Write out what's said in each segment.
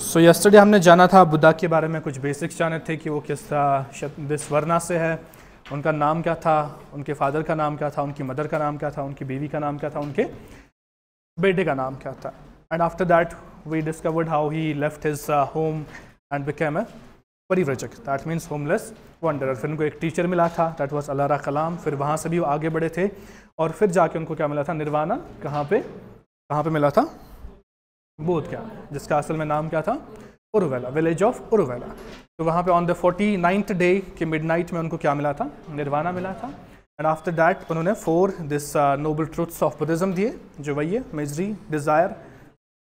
सो so yesterday हमने जाना था बुद्धा के बारे में कुछ बेसिक्स जाने थे कि वो किस विस्वर्णा से है उनका नाम क्या था उनके फादर का नाम क्या था उनकी मदर का नाम क्या था उनकी बीवी का नाम क्या था उनके बेटे का नाम क्या था and after that we discovered how he left his home and became a परिव्रजक दैट मीन्स होमलेस वंडर फिर उनको एक टीचर मिला था दैट वॉज अलारा कलाम फिर वहाँ से भी वो आगे बढ़े थे और फिर जाके उनको क्या मिला था निर्वाणा कहाँ पे कहाँ पे मिला था बोध क्या जिसका असल में नाम क्या था उरुवेला विलेज ऑफ उरुवेला तो वहाँ पे on the forty ninth day के मिडनाइट में उनको क्या मिला था निर्वाणा मिला था एंड आफ्टर दैट उन्होंने four this noble truths of Buddhism दिए जो वही है मेजरी डिज़ायर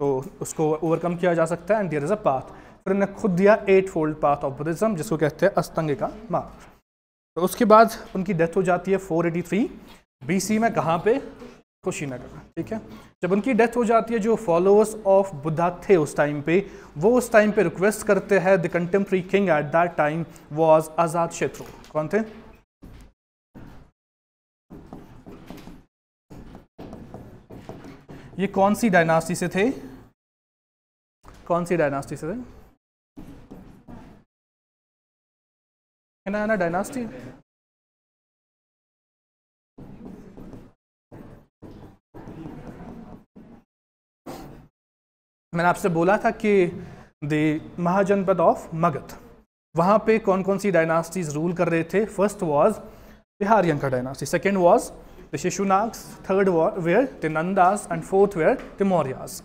तो उसको ओवरकम किया जा सकता है and there is a path फिर उन्होंने खुद दिया eightfold path of Buddhism जिसको कहते हैं अस्तंग का मार्ग तो उसके बाद उनकी डेथ हो जाती है फोर एटी थ्री बी सी में कहाँ पे कुशीनगर ठीक है जब उनकी डेथ हो जाती है जो फॉलोअर्स ऑफ बुद्धा थे उस टाइम पे वो उस टाइम पे रिक्वेस्ट करते हैं the contemporary king at that time was आज़ाद क्षेत्र कौन थे ये कौन सी डायनास्टी से थे कौन सी डायनास्टी से थे ना डायनास्टी मैंने आपसे बोला था कि द महाजनपद ऑफ मगध वहाँ पे कौन कौन सी डायनास्टीज रूल कर रहे थे फर्स्ट वॉज का dynasty second was the Shishunagas third were the Nandas and fourth were the Mauryas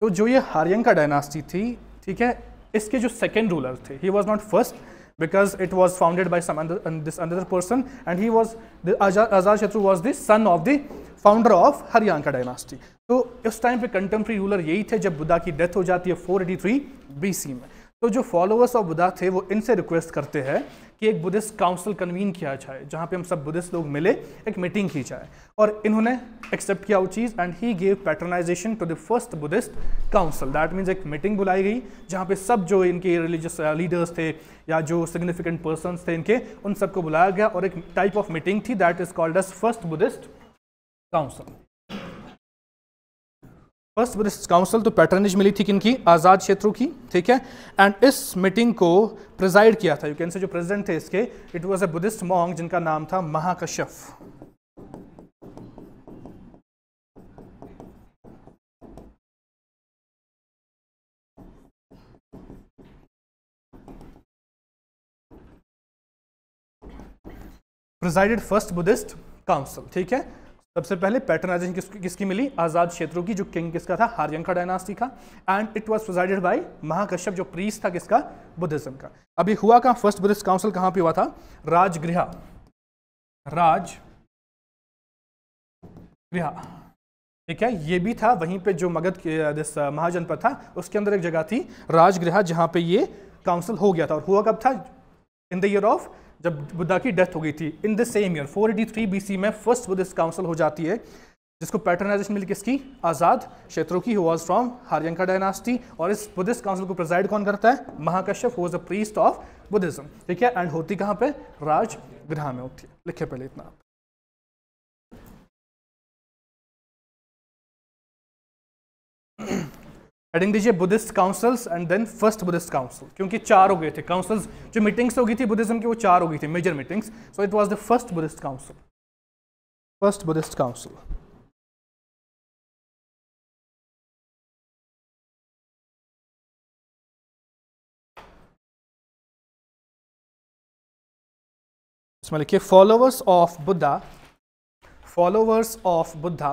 तो जो ये हारियंका डायनास्टी थी ठीक है इसके जो सेकेंड रूलर थे he was not first because it was founded by some person and he was and शत्रु was the son of the founder of Haryana dynasty तो उस टाइम पे कंटेम्प्री रूलर यही थे जब बुद्धा की डेथ हो जाती है 483 बीसी में तो जो फॉलोअर्स ऑफ बुद्धा थे वो इनसे रिक्वेस्ट करते हैं कि एक बुद्धिस्ट काउंसिल कन्वीन किया जाए जहाँ पे हम सब बुद्धिस्ट लोग मिले एक मीटिंग की जाए और इन्होंने एक्सेप्ट किया वो चीज़ and he gave patronization to the first Buddhist council that means एक मीटिंग बुलाई गई जहाँ पे सब जो इनके रिलीजियस लीडर्स थे या जो सिग्निफिकेंट पर्सन थे इनके उन सबको बुलाया गया और एक टाइप ऑफ मीटिंग थी that is called as first Buddhist council first British council तो पैटर्निज मिली थी किनकी आज़ाद क्षेत्रों की ठीक है एंड इस मीटिंग को प्रिजाइड किया था यू कैन से जो प्रेसिडेंट थे इसके it was a Buddhist monk जिनका नाम था Mahakashyap presided first Buddhist council ठीक है सबसे पहले पैटर्नाइजेशन किस, किसकी मिली आज़ाद क्षेत्रों की जो किंग किसका था हरियंका डायनास्टी का and it was presided by Mahakashyap जो प्रीस था किसका बुद्धिज्म का अभी हुआ कहा फर्स्ट बुद्धिस्ट काउंसिल कहां पे हुआ था राजगृह राज गृह ठीक है ये भी था वहीं पे जो मगध दिस महाजनपद था उसके अंदर एक जगह थी राजगृह जहां पे ये काउंसिल हो गया था और हुआ कब था इन द ईयर ऑफ जब बुद्धा की डेथ हो गई थी in the same year 483 C में फर्स्ट बुद्धिस्ट काउंसिल हो जाती है जिसको पैटर्नाइजेशन मिली किसकी आज़ाद क्षेत्रों की वॉज फ्रॉम हरियंका डायनास्टी और इस बुद्धिस्ट काउंसिल को प्रिजाइड कौन करता है Mahakashyap was a priest of Buddhism ठीक है एंड होती कहाँ पे राजगृह में होती है लिखे पहले इतना आप हेडिंग दीजिए Buddhist councils and then first Buddhist council क्योंकि चार हो गए थे काउंसिल्स जो मीटिंग्स होगी थी बुद्धिज्म की वो चार हो गई थी major meetings so it was the first Buddhist council first Buddhist council इसमें लिखिए followers of Buddha followers of Buddha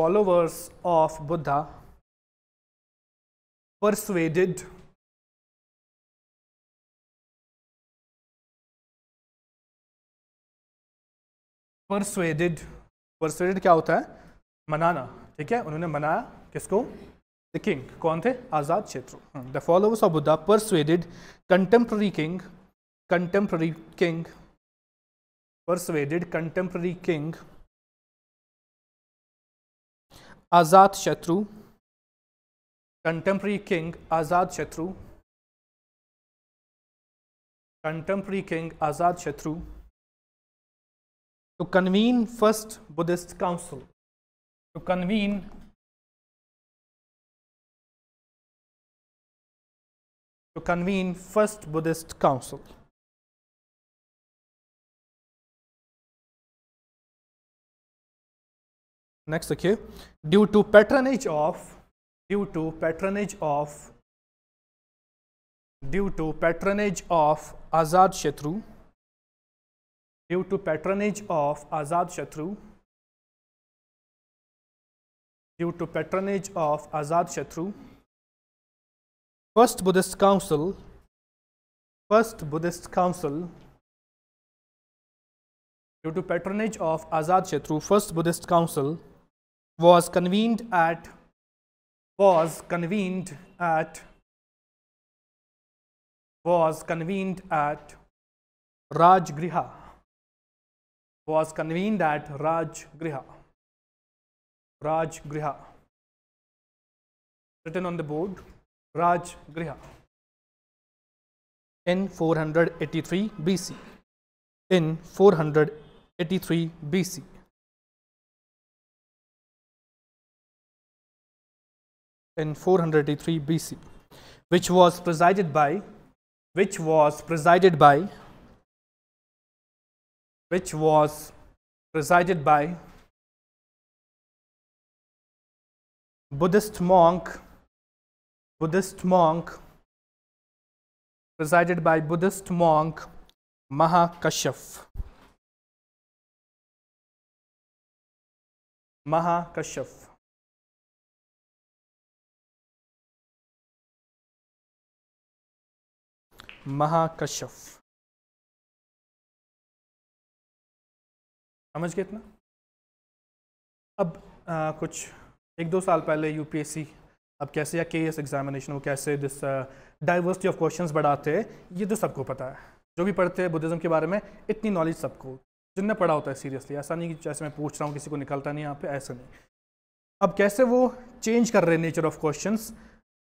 followers of Buddha persuaded persuaded persuaded क्या होता है मनाना ठीक है उन्होंने मनाया किसको द किंग कौन थे आज़ाद क्षेत्र the followers of Buddha persuaded contemporary king contemporary king persuaded contemporary king Azad Shatru, contemporary king Azad Shatru, contemporary king Azad Shatru, to convene first Buddhist council, to convene to convene first Buddhist council. Next देखिए due to patronage of due to patronage of due to patronage of Ajatashatru due to patronage of Ajatashatru due to patronage of Ajatashatru first Buddhist council first Buddhist council due to patronage of Ajatashatru first Buddhist council was convened at was convened at was convened at Rajgriha was convened at Rajgriha Rajgriha written on the board Rajgriha in 483 BC in 483 BC in 483 BC, which was presided by, which was presided by, which was presided by Buddhist monk, Buddhist monk, presided by Buddhist monk Mahakashyap. Mahakashyap. Mahakashyap समझ गए इतना अब आ, कुछ एक दो साल पहले UPSC अब कैसे या के एग्जामिनेशन e वो कैसे दिस डाइवर्सिटी ऑफ क्वेश्चंस बढ़ाते हैं ये तो सबको पता है जो भी पढ़ते हैं बुद्धिज़्म के बारे में इतनी नॉलेज सबको जिनने पढ़ा होता है सीरियसली ऐसा नहीं कि जैसे मैं पूछ रहा हूँ किसी को निकलता नहीं यहाँ पे ऐसा नहीं अब कैसे वो चेंज कर रहे हैं nature of question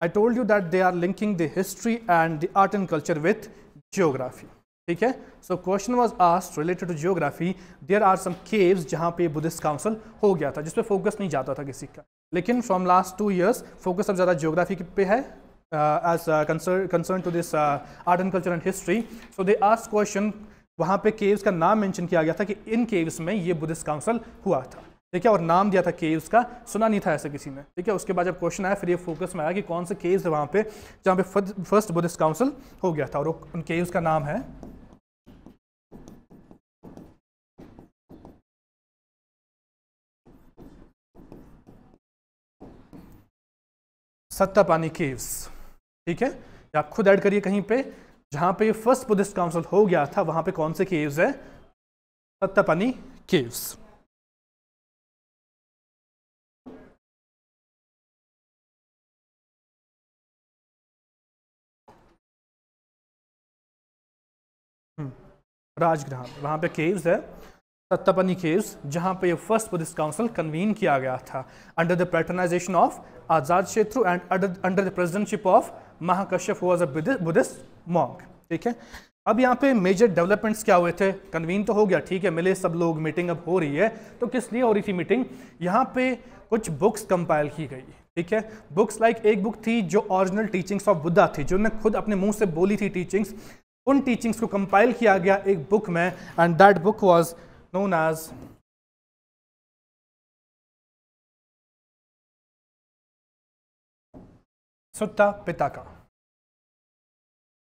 I told you that they are linking the history and the art and culture with geography ठीक है so question was asked related to geography there are some caves जहाँ पे Buddhist council हो गया था जिसपे focus नहीं जाता था किसी का लेकिन from last two years focus अब ज़्यादा जियोग्राफी पे है as concern to this art and culture and history so they asked question वहाँ पे केव्स का नाम मेंशन किया गया था कि इन केव्स में ये बुद्धिस्ट काउंसिल हुआ था ठीक है और नाम दिया था केव्स का सुना नहीं था ऐसे किसी ने ठीक है उसके बाद जब क्वेश्चन आया फिर ये फोकस में आया कि कौन से केव्स है वहाँ पे जहाँ पे फर्स्ट बुद्धिस्ट काउंसिल हो गया था और उन केव्स का नाम है सत्ता पानी केव्स ठीक है आप खुद ऐड करिए कहीं पे जहां पे फर्स्ट बुद्धिस्ट काउंसिल हो गया था वहां पे कौन से केव्स है सत्ता पानी केव्स राजगृह वहाँ पे केव्स है सत्तापनी केव्स जहाँ पे ये फर्स्ट बुद्धिस्ट काउंसिल कन्वीन किया गया था अंडर द पैटर्नाइजेशन ऑफ आज़ाद क्षेत्र and under the presidentship of Mahakashyap a Buddhist monk ठीक है अब यहाँ पे मेजर डेवलपमेंट्स क्या हुए थे कन्वीन तो हो गया ठीक है मिले सब लोग मीटिंग अब हो रही है तो किस लिए हो रही थी मीटिंग यहाँ पे कुछ बुक्स कंपाइल की गई ठीक है बुक्स लाइक एक बुक थी जो ओरिजिनल टीचिंग्स ऑफ बुद्धा थी जो मैं खुद अपने मुंह से बोली थी टीचिंग्स उन टीचिंग्स को कंपाइल किया गया एक बुक में and that book was known as Sutta पिता का